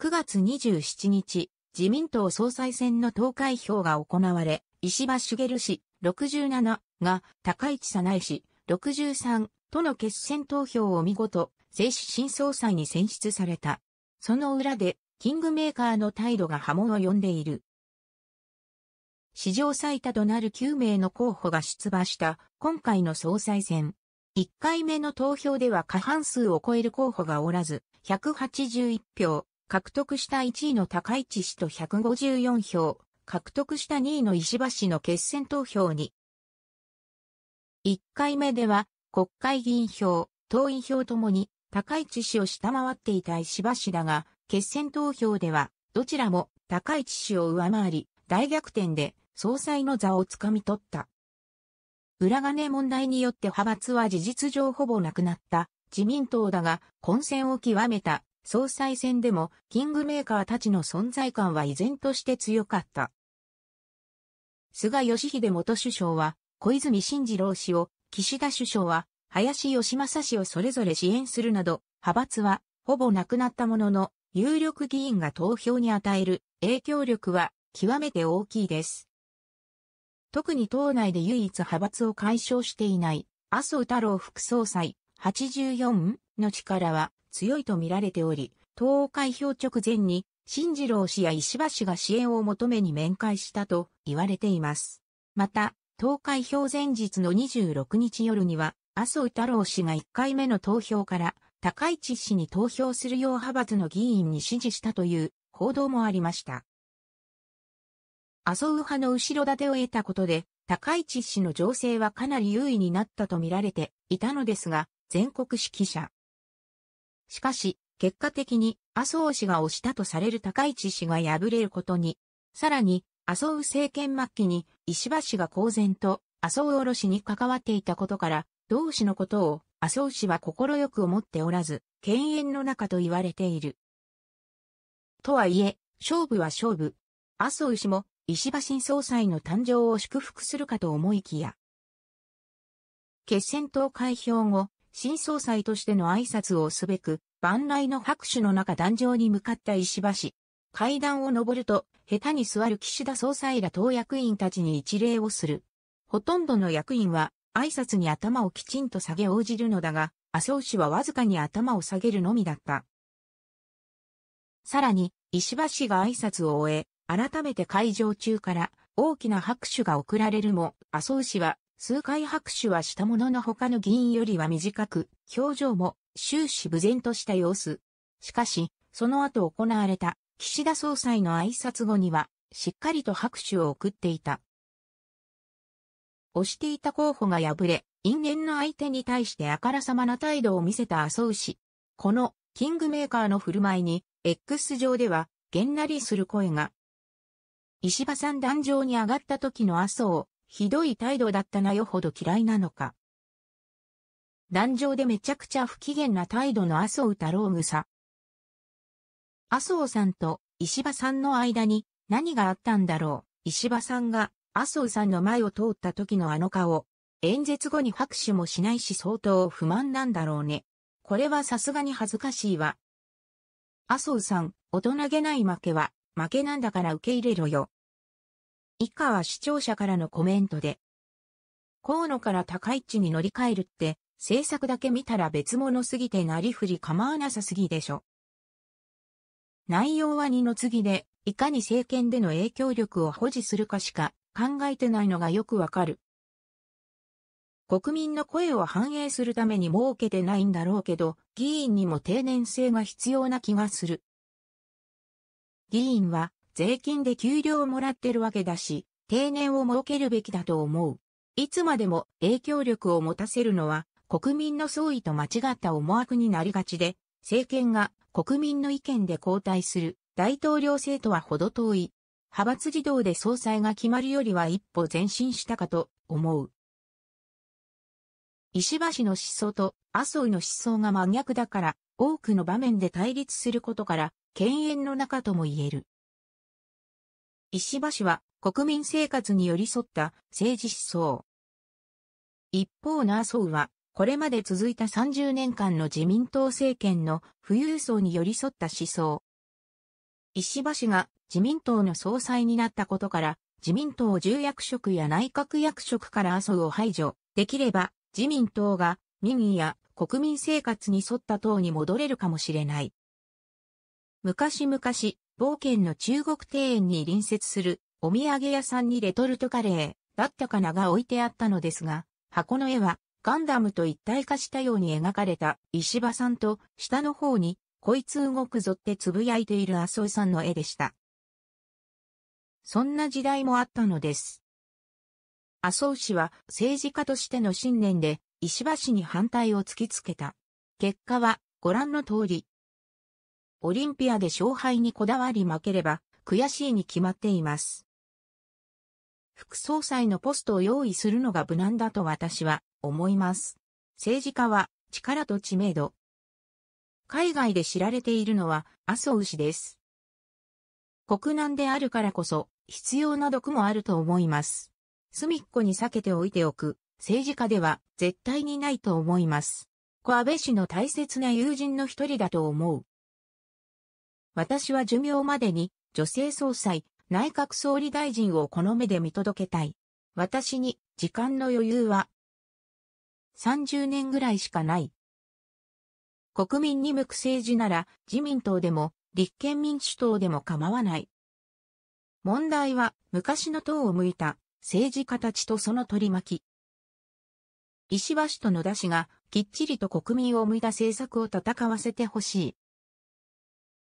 9月27日、自民党総裁選の投開票が行われ、石破茂氏67が高市早苗氏63との決選投票を見事、税市新総裁に選出された。その裏で、キングメーカーの態度が波紋を呼んでいる。史上最多となる9名の候補が出馬した今回の総裁選。1回目の投票では過半数を超える候補がおらず、181票、獲得した1位の高市氏と154票、獲得した2位の石破氏の決選投票に。1回目では、国会議員票、党員票ともに、高市氏を下回っていた石破氏だが、決選投票では、どちらも高市氏を上回り、大逆転で総裁の座をつかみ取った。裏金問題によって派閥は事実上ほぼなくなった自民党だが混戦を極めた総裁選でもキングメーカーたちの存在感は依然として強かった。菅義偉元首相は小泉進次郎氏を、岸田首相は林義正氏をそれぞれ支援するなど、派閥はほぼなくなったものの、有力議員が投票に与える影響力は極めて大きいです。特に党内で唯一派閥を解消していない麻生太郎副総裁84の力は強いと見られており、党開票直前に、新次郎氏や石破氏が支援を求めに面会したと言われています。また、投開票前日の26日夜には、麻生太郎氏が1回目の投票から、高市氏に投票するよう派閥の議員に指示したという報道もありました。麻生派の後ろ盾を得たことで、高市氏の情勢はかなり優位になったと見られていたのですが、全国指揮者、しかし、結果的に麻生氏が推したとされる高市氏が敗れることに、さらに、麻生政権末期に石破氏が公然と麻生おろしに関わっていたことから、同氏のことを麻生氏は快く思っておらず、犬猿の中と言われている。とはいえ、勝負は勝負。麻生氏も石破新総裁の誕生を祝福するかと思いきや。決選投開票後、新総裁としての挨拶をすべく、万来の拍手の中壇上に向かった石破氏。階段を上ると、下手に座る岸田総裁ら党役員たちに一礼をする。ほとんどの役員は、挨拶に頭をきちんと下げ応じるのだが、麻生氏はわずかに頭を下げるのみだった。さらに、石破氏が挨拶を終え、改めて会場中から大きな拍手が送られるも、麻生氏は数回拍手はしたものの他の議員よりは短く、表情も終始無然とした様子。しかし、その後行われた岸田総裁の挨拶後には、しっかりと拍手を送っていた。押していた候補が敗れ、因縁の相手に対してあからさまな態度を見せた麻生氏。このキングメーカーの振る舞いに、X 上では、げんなりする声が。石破さん壇上に上がった時の麻生、ひどい態度だったなよほど嫌いなのか。壇上でめちゃくちゃ不機嫌な態度の麻生太郎草。麻生さんと石破さんの間に何があったんだろう。石破さんが麻生さんの前を通った時のあの顔。演説後に拍手もしないし相当不満なんだろうね。これはさすがに恥ずかしいわ。麻生さん、大人げない負けは負けなんだから受け入れろよ。以下は視聴者からのコメントで。河野から高市に乗り換えるって、制作だけ見たら別物すぎてなりふり構わなさすぎでしょ。内容は二の次で、いかに政権での影響力を保持するかしか考えてないのがよくわかる。国民の声を反映するために設けてないんだろうけど、議員にも定年制が必要な気がする。議員は税金で給料をもらってるわけだし、定年を設けるべきだと思う。いつまでも影響力を持たせるのは国民の総意と間違った思惑になりがちで、政権が国民の意見で交代する大統領制とは程遠い。派閥児童で総裁が決まるよりは一歩前進したかと思う。石破氏の思想と麻生の思想が真逆だから、多くの場面で対立することから、犬猿の中とも言える。石破氏は国民生活に寄り添った政治思想。一方ナーソウは、これまで続いた30年間の自民党政権の富裕層に寄り添った思想。石破氏が自民党の総裁になったことから、自民党重役職や内閣役職から麻生を排除できれば、自民党が民意や国民生活に沿った党に戻れるかもしれない。昔々、冒険の中国庭園に隣接するお土産屋さんにレトルトカレー、だったかなが置いてあったのですが、箱の絵はガンダムと一体化したように描かれた石破さんと下の方にこいつ動くぞってつぶやいている麻生さんの絵でした。そんな時代もあったのです。麻生氏は政治家としての信念で石破氏に反対を突きつけた。結果はご覧の通り、オリンピアで勝敗にこだわり負ければ、悔しいに決まっています。副総裁のポストを用意するのが無難だと私は思います。政治家は力と知名度。海外で知られているのは麻生氏です。国難であるからこそ必要な毒もあると思います。隅っこに避けておいておく政治家では絶対にないと思います。小安倍氏の大切な友人の一人だと思う。私は寿命までに、女性総裁、内閣総理大臣をこの目で見届けたい。私に、時間の余裕は、30年ぐらいしかない。国民に向く政治なら、自民党でも、立憲民主党でも構わない。問題は、昔の党を向いた、政治家たちとその取り巻き。石破氏と野田氏が、きっちりと国民を向いた政策を戦わせてほしい。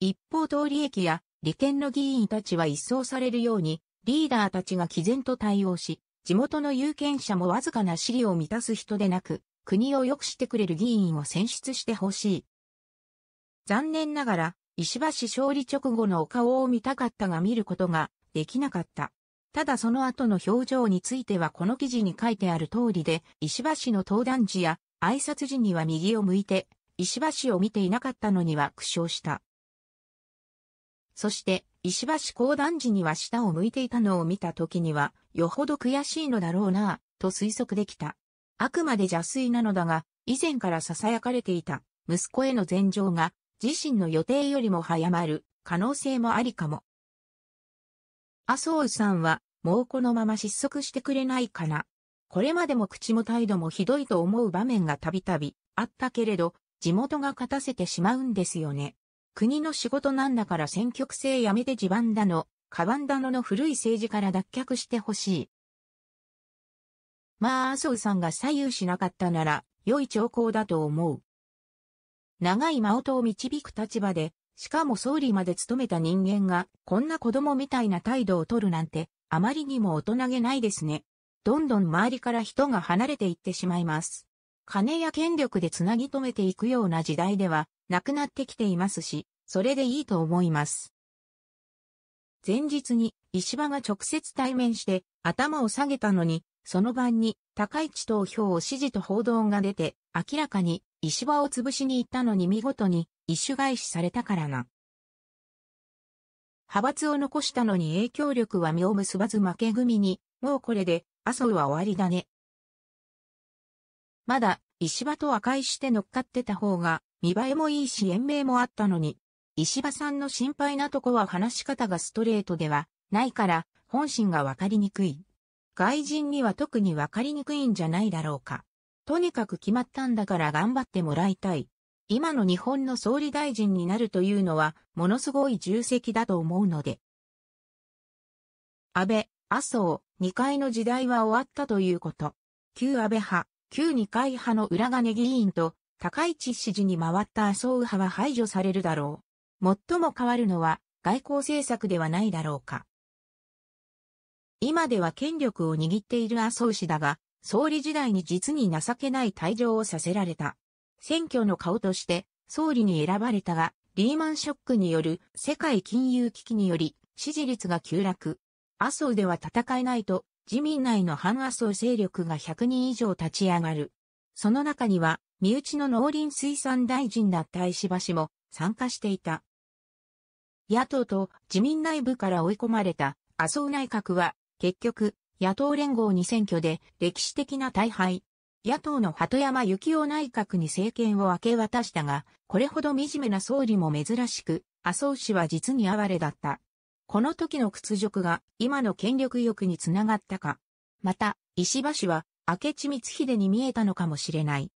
一方通り駅や利権の議員たちは一掃されるように、リーダーたちが毅然と対応し、地元の有権者もわずかな資料を満たす人でなく、国を良くしてくれる議員を選出してほしい。残念ながら、石橋勝利直後のお顔を見たかったが見ることができなかった。ただその後の表情についてはこの記事に書いてある通りで、石橋の登壇時や挨拶時には右を向いて、石橋を見ていなかったのには苦笑した。そして、石橋講談時には下を向いていたのを見た時には、よほど悔しいのだろうな、と推測できた。あくまで邪推なのだが、以前から囁かれていた、息子への前情が、自身の予定よりも早まる、可能性もありかも。麻生さんは、もうこのまま失速してくれないかな。これまでも口も態度もひどいと思う場面がたびたびあったけれど、地元が勝たせてしまうんですよね。国の仕事なんだから選挙区制やめて地盤だの、カバンだのの古い政治から脱却してほしい。まあ、麻生さんが左右しなかったなら、良い兆候だと思う。長い間音を導く立場で、しかも総理まで務めた人間が、こんな子供みたいな態度を取るなんて、あまりにも大人げないですね。どんどん周りから人が離れていってしまいます。金や権力でつなぎ止めていくような時代では、なくなってきていますし、それでいいと思います。前日に石破が直接対面して頭を下げたのに、その晩に高市投票を支持と報道が出て、明らかに石破を潰しに行ったのに見事に一種返しされたからな。派閥を残したのに影響力は実を結ばず負け組に、もうこれで麻生は終わりだね。まだ石破と和解して乗っかってた方が見栄えもいいし延命もあったのに、石破さんの心配なとこは話し方がストレートではないから本心がわかりにくい。外人には特にわかりにくいんじゃないだろうか。とにかく決まったんだから頑張ってもらいたい。今の日本の総理大臣になるというのはものすごい重責だと思うので。安倍、麻生、二階の時代は終わったということ。旧安倍派、旧二階派の裏金議員と高市支持に回った麻生派は排除されるだろう。最も変わるのは外交政策ではないだろうか。今では権力を握っている麻生氏だが、総理時代に実に情けない退場をさせられた。選挙の顔として総理に選ばれたが、リーマンショックによる世界金融危機により支持率が急落。麻生では戦えないと自民内の反麻生勢力が100人以上立ち上がる。その中には、身内の農林水産大臣だった石橋も参加していた。野党と自民内部から追い込まれた麻生内閣は、結局、野党連合に選挙で歴史的な大敗。野党の鳩山幸夫内閣に政権を明け渡したが、これほど惨めな総理も珍しく、麻生氏は実に哀れだった。この時の屈辱が今の権力欲につながったか。また、石破氏は明智光秀に見えたのかもしれない。